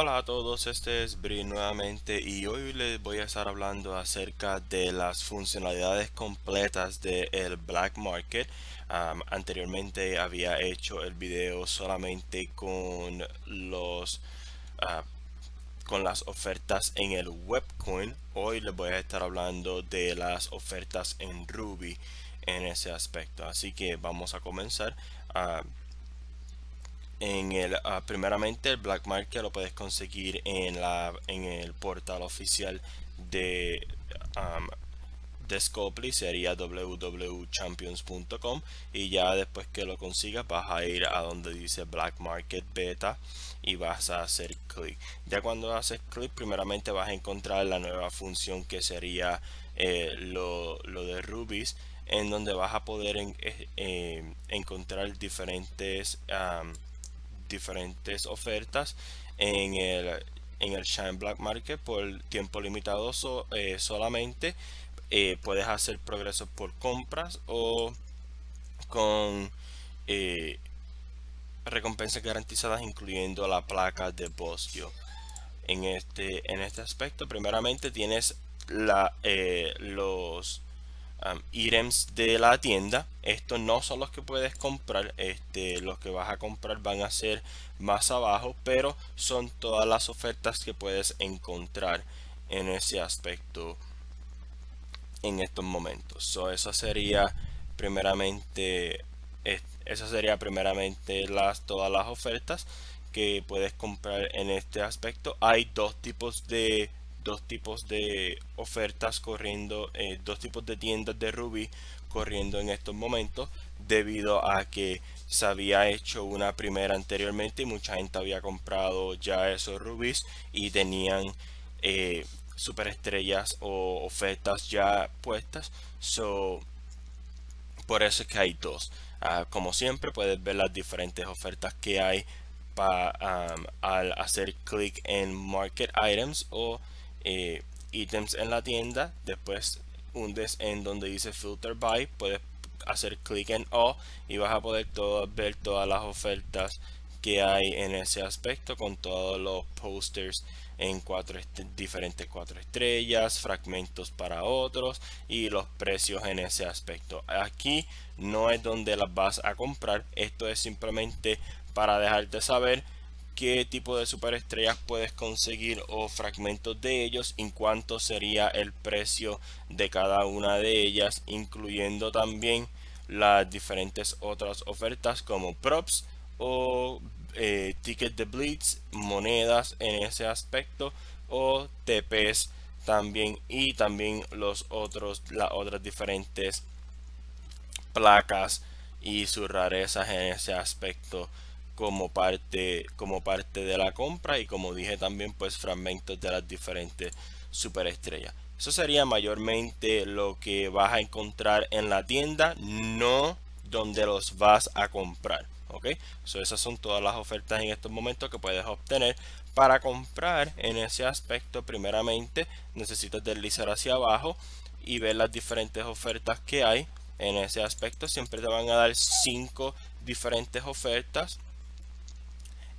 Hola a todos, este es Bri nuevamente y hoy les voy a estar hablando acerca de las funcionalidades completas del Black Market. anteriormente había hecho el video solamente con los ah, con las ofertas en el webcoin. Hoy les voy a estar hablando de las ofertas en Ruby en ese aspecto. Así que vamos a comenzar en el ah, primeramente el black market lo puedes conseguir en la en el portal oficial de um, sería www.champions.com y ya después que lo consigas vas a ir a donde dice Black Market Beta y vas a hacer clic. Ya cuando haces clic primeramente vas a encontrar la nueva función que sería eh, lo, de Rubies en donde vas a poder eh, eh, encontrar diferentes diferentes ofertas en el, en el Shine Black Market por tiempo limitado eh, solamente. Eh, puedes hacer progresos por compras o con eh, recompensas garantizadas incluyendo la placa de Bosque En este, en este aspecto, primeramente tienes la, los Items de la tienda. Estos no son los que puedes comprar, este, los que vas a comprar van a ser más abajo, pero son todas las ofertas que puedes encontrar en ese aspecto en estos momentos. So, eso sería primeramente esa sería primeramente las todas las ofertas que puedes comprar en este aspecto. Hay dos tipos de dos tipos de ofertas corriendo, eh, dos tipos de tiendas de Ruby corriendo en estos momentos debido a que se había hecho una primera anteriormente y mucha gente había comprado ya esos rubis y tenían super eh, superestrellas o ofertas ya puestas. por eso es que hay dos. Ah, como siempre, puedes ver las diferentes ofertas que hay al hacer clic en Market Items o eh, ítems en la tienda, después hundes en donde dice filter by, puedes hacer clic en O y vas a poder ver todas las ofertas que hay en ese aspecto con todos los posters en cuatro diferentes cuatro estrellas, fragmentos para otros y los precios en ese aspecto. Aquí no es donde las vas a comprar, esto es simplemente para dejarte saber qué tipo de superestrellas puedes conseguir o fragmentos de ellos y cuánto sería el precio de cada una de ellas, incluyendo también las diferentes otras ofertas como props o eh, tickets de blitz, monedas en ese aspecto o TPs también y también los otros las otras diferentes placas y sus rarezas en ese aspecto como parte, como parte de la compra y como dije también pues fragmentos de las diferentes superestrellas. Eso sería mayormente lo que vas a encontrar en la tienda, no donde los vas a comprar. ¿ok? esas son todas las ofertas en estos momentos que puedes obtener. Para comprar en ese aspecto, primeramente necesitas deslizar hacia abajo y ver las diferentes ofertas que hay. En ese aspecto siempre te van a dar 5 diferentes ofertas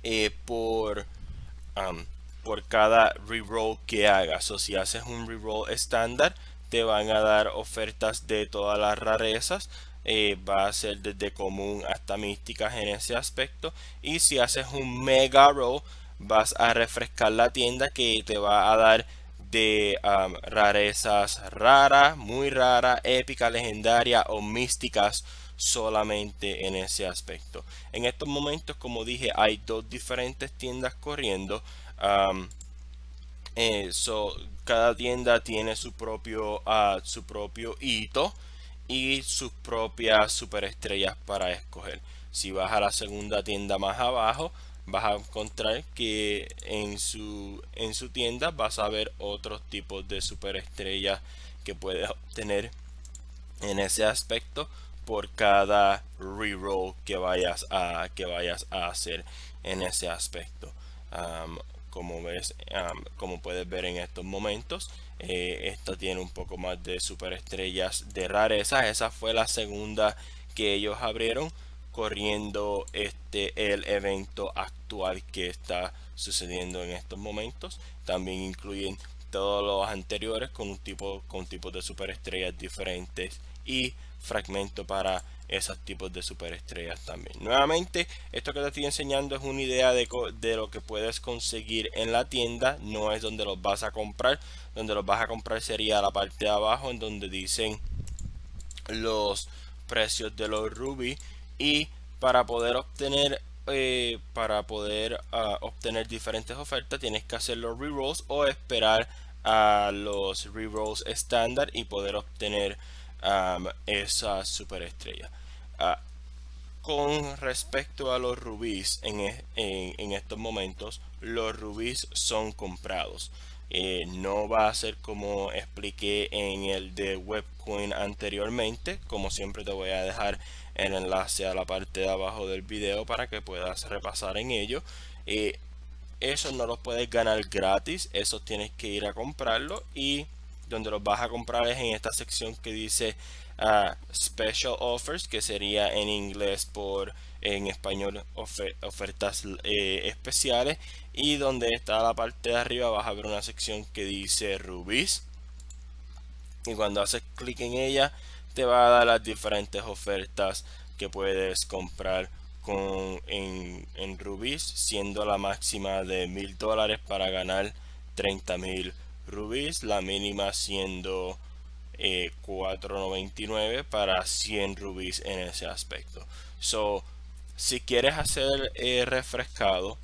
eh, por, por cada reroll que hagas. O si haces un reroll estándar, te van a dar ofertas de todas las rarezas. Eh, va a ser desde común hasta místicas en ese aspecto. Y si haces un mega roll, vas a refrescar la tienda que te va a dar de rarezas raras, muy raras, épicas, legendarias o místicas solamente en ese aspecto. En estos momentos, como dije, hay dos diferentes tiendas corriendo. Eh, cada tienda tiene su propio, ah, su propio hito y sus propias superestrellas para escoger. Si vas a la segunda tienda más abajo, vas a encontrar que en su, en su tienda vas a ver otros tipos de superestrellas que puedes obtener en ese aspecto por cada reroll que vayas a que vayas a hacer en ese aspecto como ves como puedes ver en estos momentos eh, esta tiene un poco más de superestrellas de rareza. esa fue la segunda que ellos abrieron corriendo este el evento actual que está sucediendo en estos momentos también incluyen todos los anteriores con un tipo con tipos de superestrellas diferentes y fragmento para esos tipos de superestrellas también. Nuevamente, esto que te estoy enseñando es una idea de, lo que puedes conseguir en la tienda, no es donde los vas a comprar, donde los vas a comprar sería la parte de abajo en donde dicen los precios de los ruby y para poder obtener eh, para poder ah, obtener diferentes ofertas tienes que hacer los rerolls o esperar a los rerolls estándar y poder obtener esa superestrella. Ah, con respecto a los rubíes en, estos momentos, los rubíes son comprados. Eh, no va a ser como expliqué en el de Webcoin anteriormente. Como siempre te voy a dejar el enlace a la parte de abajo del video para que puedas repasar en ello. y esos no los puedes ganar gratis, esos tienes que ir a comprarlo y donde los vas a comprar es en esta sección que dice ah, Special Offers, que sería en inglés por en español ofertas eh, especiales y donde está la parte de arriba vas a ver una sección que dice Rubis y cuando haces clic en ella te va a dar las diferentes ofertas que puedes comprar con, en, en rubis, siendo la máxima de mil dólares para ganar 30 mil rubis, la mínima siendo 4.99 eh, para 100 rubis en ese aspecto. So, si quieres hacer eh, refrescado,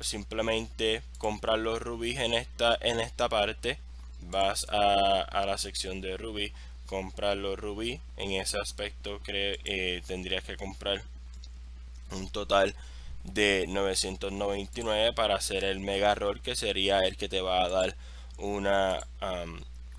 simplemente comprar los rubis en esta, en esta parte, vas a, a la sección de rubis comprar los rubí. En ese aspecto creo, eh, tendrías que comprar un total de 999 para hacer el mega roll que sería el que te va a dar una,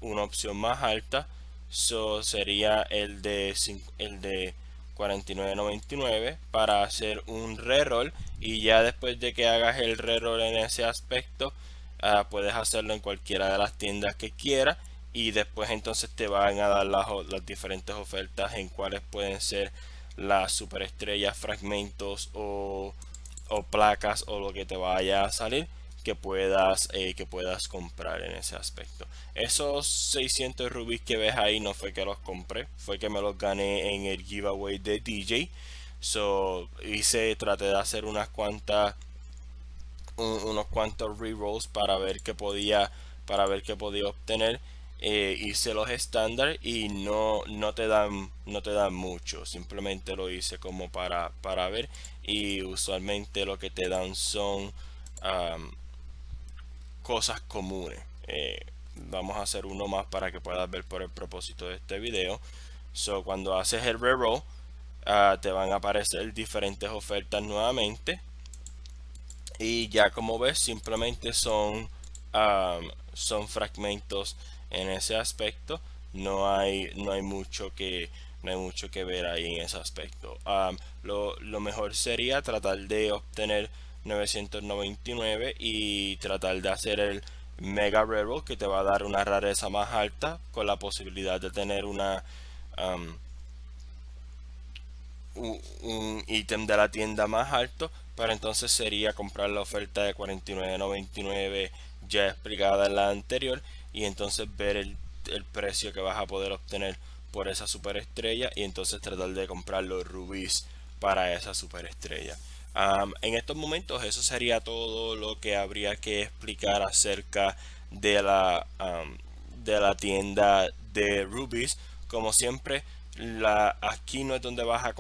una opción más alta. So, sería el de, el de 49.99 para hacer un reroll y ya después de que hagas el reroll en ese aspecto ah, puedes hacerlo en cualquiera de las tiendas que quieras y después entonces te van a dar las, diferentes ofertas en cuáles pueden ser las superestrellas, fragmentos o, placas o lo que te vaya a salir que puedas, eh, que puedas comprar en ese aspecto. Esos 600 rubis que ves ahí no fue que los compré, fue que me los gané en el giveaway de DJ. So, hice, traté de hacer unas cuantas, unos cuantos rerolls para ver qué podía, para ver qué podía obtener eh, hice los estándar y no, no, te dan, no te dan mucho. Simplemente lo hice como para, para ver. Y usualmente lo que te dan son cosas comunes. Eh, vamos a hacer uno más para que puedas ver por el propósito de este video. So, cuando haces el reroll, ah, te van a aparecer diferentes ofertas nuevamente. Y ya como ves, simplemente son, son fragmentos en ese aspecto no hay, no hay mucho que no hay mucho que ver ahí en ese aspecto. lo, mejor sería tratar de obtener 999 y tratar de hacer el Mega Rebel que te va a dar una rareza más alta con la posibilidad de tener una un ítem de la tienda más alto pero entonces sería comprar la oferta de 49.99 ya explicada en la anterior y entonces ver el, precio que vas a poder obtener por esa superestrella y entonces tratar de comprar los rubíes para esa superestrella. en estos momentos eso sería todo lo que habría que explicar acerca de la, de la tienda de rubies. Como siempre, la, aquí no es donde vas a,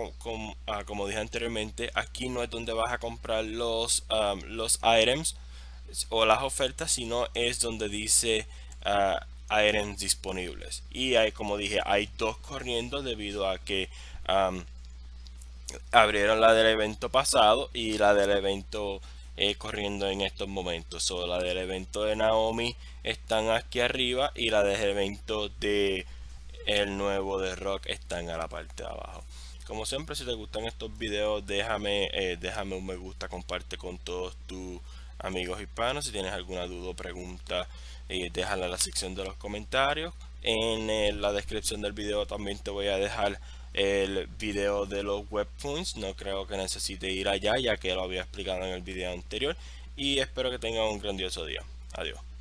ah, como dije anteriormente, aquí no es donde vas a comprar los, los items o las ofertas, sino es donde dice uh, disponibles. Y hay, como dije, hay dos corriendo debido a que abrieron la del evento pasado y la del evento eh, corriendo en estos momentos. o la del evento de Naomi están aquí arriba y la del evento de el nuevo de Rock están a la parte de abajo. Como siempre, si te gustan estos vídeos déjame, eh, déjame un me gusta, comparte con todos tus amigos hispanos. Si tienes alguna duda o pregunta, y eh, déjala en la sección de los comentarios. En eh, la descripción del video también te voy a dejar el video de los web points. No creo que necesite ir allá ya que lo había explicado en el video anterior. Y espero que tengas un grandioso día. Adiós.